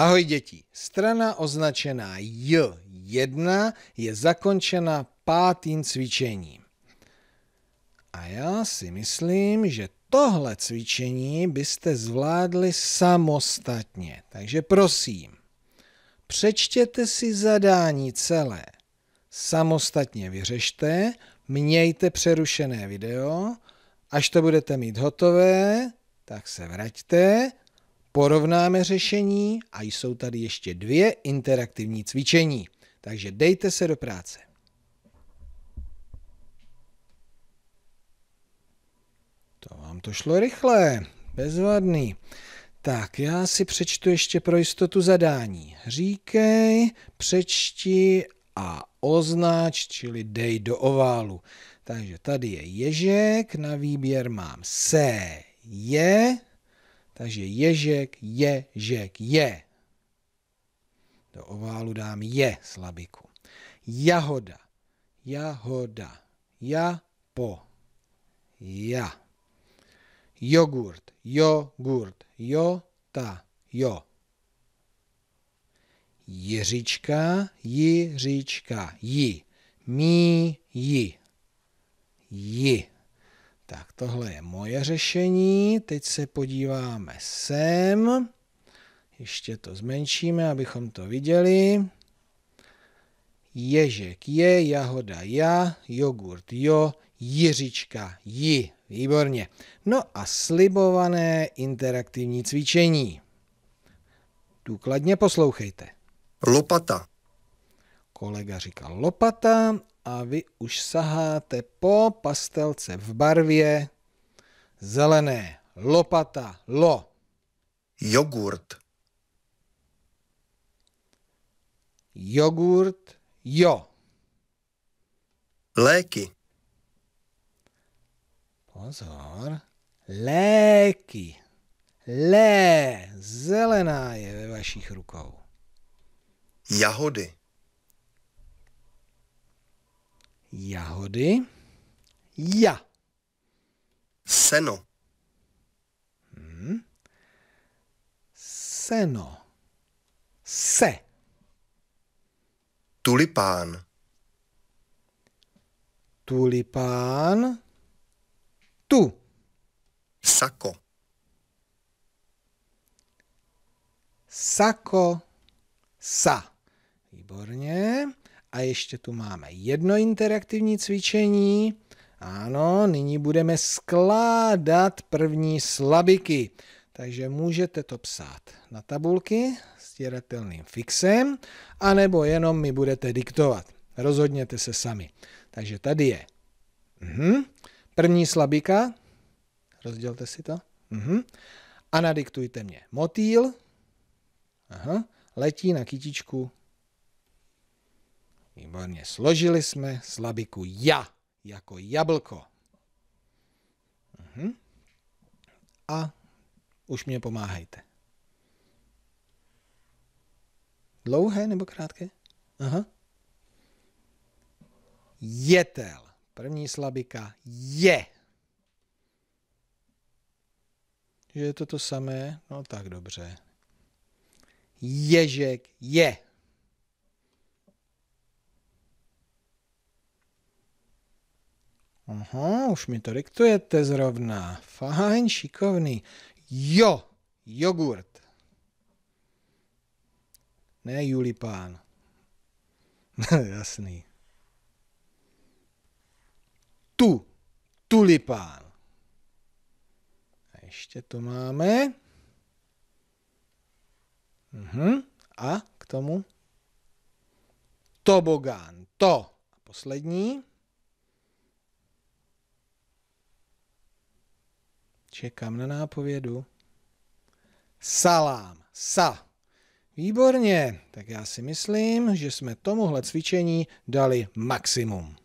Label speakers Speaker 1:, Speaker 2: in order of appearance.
Speaker 1: Ahoj děti, strana označená J1 je zakončena pátým cvičením. A já si myslím, že tohle cvičení byste zvládli samostatně. Takže prosím, přečtěte si zadání celé. Samostatně vyřešte, mějte přerušené video, až to budete mít hotové, tak se vraťte porovnáme řešení a jsou tady ještě dvě interaktivní cvičení. Takže dejte se do práce. To vám to šlo rychle, bezvadný. Tak, já si přečtu ještě pro jistotu zadání. Říkej, přečti a označ, čili dej do oválu. Takže tady je ježek, na výběr mám se, je, takže ježek, ježek, je. Do oválu dám je slabiku. Jahoda, jahoda, ja po, ja. Jogurt, jogurt, jo ta, jo. Jiřička, jiřička, ji. Mí, ji. Ji. Tak tohle je moje řešení. Teď se podíváme sem. Ještě to zmenšíme, abychom to viděli. Ježek je, jahoda já, jogurt jo, jiřička ji. Výborně. No a slibované interaktivní cvičení. Důkladně poslouchejte. Lopata. Kolega říkal lopata a vy už saháte po pastelce v barvě zelené. Lopata, lo. Jogurt. Jogurt, jo. Léky. Pozor. Léky. Lé. Zelená je ve vašich rukou. Jahody. jahody, ja. Seno. Hmm. Seno. Se. Tulipán. Tulipán. Tu. Sako. Sako. Sa. Výborně. A ještě tu máme jedno interaktivní cvičení. Ano, nyní budeme skládat první slabiky. Takže můžete to psát na tabulky s těratelným fixem, anebo jenom mi budete diktovat. Rozhodněte se sami. Takže tady je mhm. první slabika, rozdělte si to, mhm. a nadiktujte mě motýl, Aha. letí na kytičku Výborně. Složili jsme slabiku ja jako jablko. Uhum. A už mě pomáhejte. Dlouhé nebo krátké? Aha. Jetel. První slabika je. Že je to to samé? No tak dobře. Ježek je. Aha, už mi to diktujete zrovna. Fajn, šikovný. Jo, jogurt. Ne Julipán. Jasný. Tu, tulipán. A ještě tu máme. Uhum. A k tomu tobogán. To. A poslední. Čekám na nápovědu. Salám. Sa. Výborně. Tak já si myslím, že jsme tomuhle cvičení dali maximum.